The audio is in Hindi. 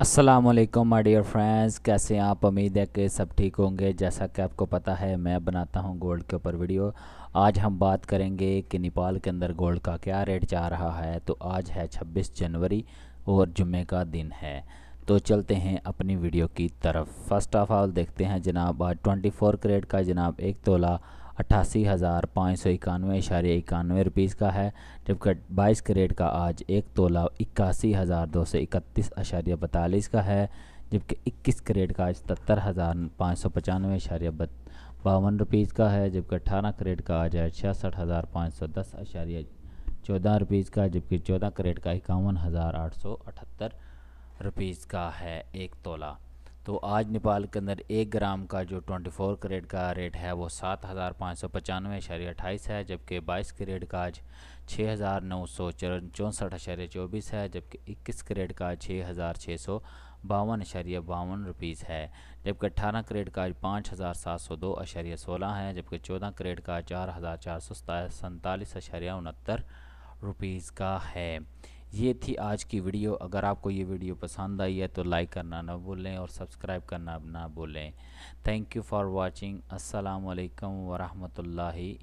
असलम माई डियर फ्रेंड्स कैसे हैं आप उम्मीद है कि सब ठीक होंगे जैसा कि आपको पता है मैं बनाता हूं गोल्ड के ऊपर वीडियो आज हम बात करेंगे कि नेपाल के अंदर गोल्ड का क्या रेट जा रहा है तो आज है 26 जनवरी और जुम्मे का दिन है तो चलते हैं अपनी वीडियो की तरफ फर्स्ट ऑफ ऑल देखते हैं जनाब आज ट्वेंटी करेट का जनाब एक तोला अट्ठासी हज़ार पाँच सौ इक्यानवे इशारे इक्यानवे रुपीज़ का है जबकि बाईस करेट का आज एक तोला इक्यासी हज़ार दो सौ इकतीस अशारिया बतालीस का है जबकि इक्कीस करेट का आज सत्तर हज़ार पाँच सौ पचानवे इशारिया बावन रुपीज़ का है जबकि अठारह करेट का आज है छियासठ हज़ार पाँच सौ दस अशारिया चौदह रुपीज़ का जबकि चौदह करेट का इक्यावन हज़ार आठ सौ अठहत्तर रुपीज़ का है एक तोला तो आज नेपाल के अंदर एक ग्राम का जो 24 करेट का रेट है वो सात हज़ार पाँच सौ पचानवे अशार्य अट्ठाईस है जबकि 22 करेट का आज छः हज़ार नौ सौ चौंसठ अशार्य चौबीस है जबकि 21 करेट का छः हज़ार छः सौ बावन अशार्य बावन रुपीज़ है जबकि अट्ठारह करेट का आज पाँच हज़ार सात सौ दो अशार्य सोलह है जबकि चौदह करेट का चार हज़ार चार सौ सैंतालीस अशार्य उनहत्तर रुपीज़ का है ये थी आज की वीडियो अगर आपको ये वीडियो पसंद आई है तो लाइक करना ना भूलें और सब्सक्राइब करना ना भूलें थैंक यू फॉर वॉचिंग असलकम वालेकुम वरहमतुल्लाहि